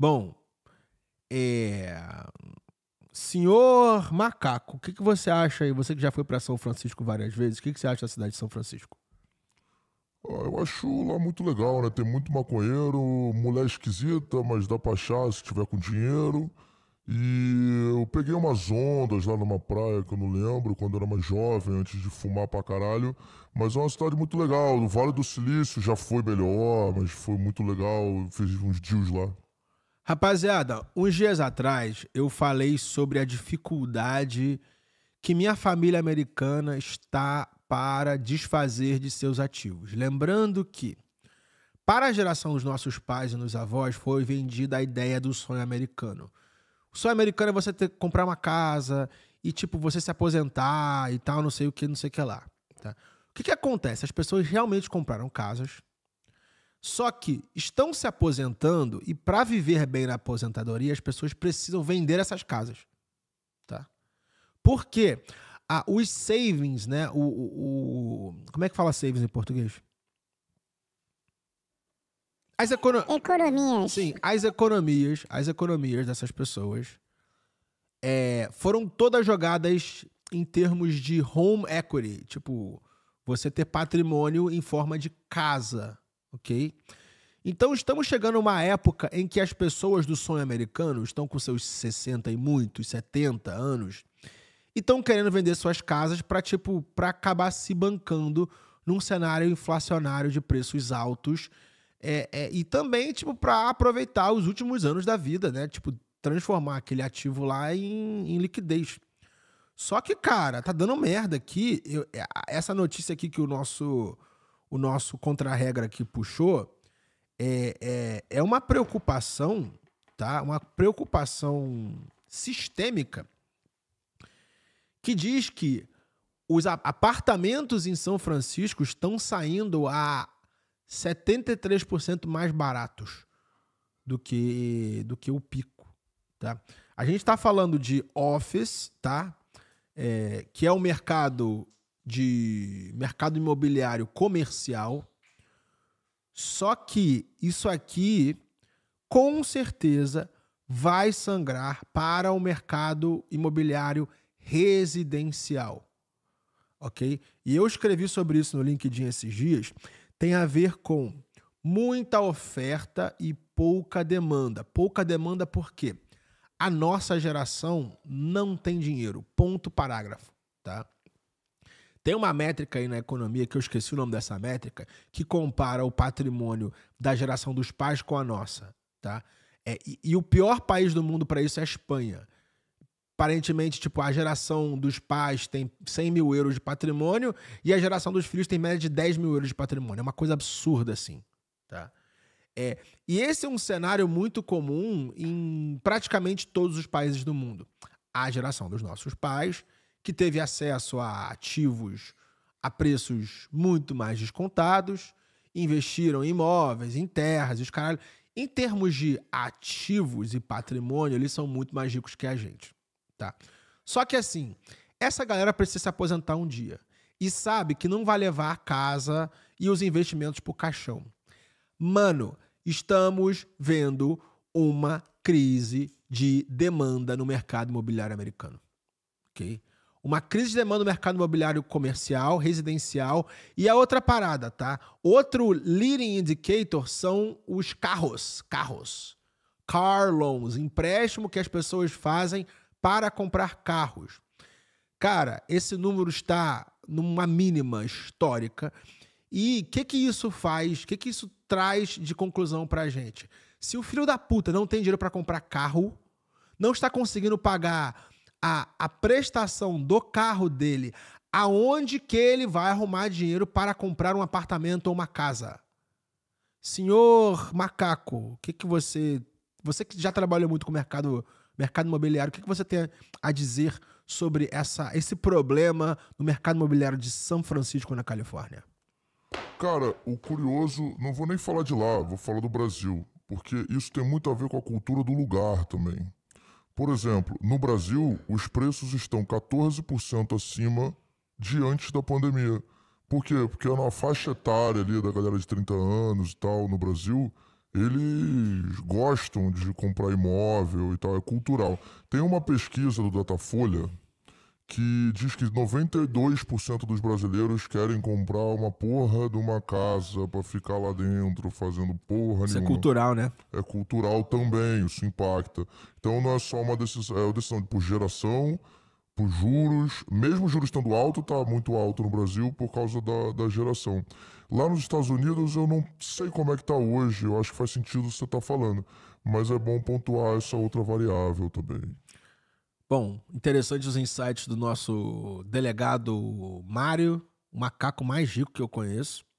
Bom, é... senhor Macaco, o que, que você acha aí? Você que já foi para São Francisco várias vezes, o que, que você acha da cidade de São Francisco? Ah, eu acho lá muito legal, né? Tem muito maconheiro, mulher esquisita, mas dá pra achar se tiver com dinheiro. E eu peguei umas ondas lá numa praia que eu não lembro, quando eu era mais jovem, antes de fumar pra caralho. Mas é uma cidade muito legal. O Vale do Silício já foi melhor, mas foi muito legal. Fiz uns dias lá. Rapaziada, uns dias atrás eu falei sobre a dificuldade que minha família americana está para desfazer de seus ativos. Lembrando que, para a geração dos nossos pais e nos avós, foi vendida a ideia do sonho americano. O sonho americano é você ter que comprar uma casa e, tipo, você se aposentar e tal, não sei o que, não sei o que lá. Tá? O que, que acontece? As pessoas realmente compraram casas, só que estão se aposentando e para viver bem na aposentadoria, as pessoas precisam vender essas casas. Tá? Por quê? Ah, os savings, né? O, o, o, Como é que fala savings em português? As econo... economias. Sim, as economias, as economias dessas pessoas é, foram todas jogadas em termos de home equity, tipo, você ter patrimônio em forma de casa ok? Então estamos chegando a uma época em que as pessoas do sonho americano estão com seus 60 e muitos, 70 anos, e estão querendo vender suas casas para tipo para acabar se bancando num cenário inflacionário de preços altos é, é, e também tipo para aproveitar os últimos anos da vida, né? Tipo transformar aquele ativo lá em, em liquidez. Só que cara, tá dando merda aqui. Eu, é, essa notícia aqui que o nosso o nosso contra-regra que puxou, é, é, é uma preocupação, tá? Uma preocupação sistêmica que diz que os apartamentos em São Francisco estão saindo a 73% mais baratos do que do que o pico, tá? A gente está falando de office, tá? É, que é um mercado de mercado imobiliário comercial. Só que isso aqui, com certeza, vai sangrar para o mercado imobiliário residencial. Ok? E eu escrevi sobre isso no LinkedIn esses dias. Tem a ver com muita oferta e pouca demanda. Pouca demanda por quê? A nossa geração não tem dinheiro. Ponto parágrafo, tá? Tem uma métrica aí na economia, que eu esqueci o nome dessa métrica, que compara o patrimônio da geração dos pais com a nossa, tá? É, e, e o pior país do mundo para isso é a Espanha. Aparentemente, tipo, a geração dos pais tem 100 mil euros de patrimônio e a geração dos filhos tem média de 10 mil euros de patrimônio. É uma coisa absurda, assim, tá? É, e esse é um cenário muito comum em praticamente todos os países do mundo. A geração dos nossos pais que teve acesso a ativos a preços muito mais descontados, investiram em imóveis, em terras, os caralho. Em termos de ativos e patrimônio, eles são muito mais ricos que a gente, tá? Só que assim, essa galera precisa se aposentar um dia e sabe que não vai levar a casa e os investimentos pro caixão. Mano, estamos vendo uma crise de demanda no mercado imobiliário americano. OK? Uma crise de demanda no mercado imobiliário comercial, residencial. E a outra parada, tá? Outro leading indicator são os carros. Carros. Car loans, empréstimo que as pessoas fazem para comprar carros. Cara, esse número está numa mínima histórica. E o que, que isso faz? O que, que isso traz de conclusão para a gente? Se o filho da puta não tem dinheiro para comprar carro, não está conseguindo pagar a, a prestação do carro dele, aonde que ele vai arrumar dinheiro para comprar um apartamento ou uma casa. Senhor macaco, o que, que você. Você que já trabalhou muito com o mercado, mercado imobiliário, o que, que você tem a dizer sobre essa, esse problema no mercado imobiliário de São Francisco, na Califórnia? Cara, o curioso, não vou nem falar de lá, vou falar do Brasil, porque isso tem muito a ver com a cultura do lugar também. Por exemplo, no Brasil, os preços estão 14% acima de antes da pandemia. Por quê? Porque na é faixa etária ali da galera de 30 anos e tal, no Brasil, eles gostam de comprar imóvel e tal, é cultural. Tem uma pesquisa do Datafolha, que diz que 92% dos brasileiros querem comprar uma porra de uma casa para ficar lá dentro fazendo porra Isso é nenhuma. é cultural, né? É cultural também, isso impacta. Então não é só uma decisão, é uma decisão por geração, por juros, mesmo juros estando alto, tá muito alto no Brasil por causa da, da geração. Lá nos Estados Unidos eu não sei como é que tá hoje, eu acho que faz sentido você estar tá falando, mas é bom pontuar essa outra variável também. Bom, interessante os insights do nosso delegado Mário, o macaco mais rico que eu conheço.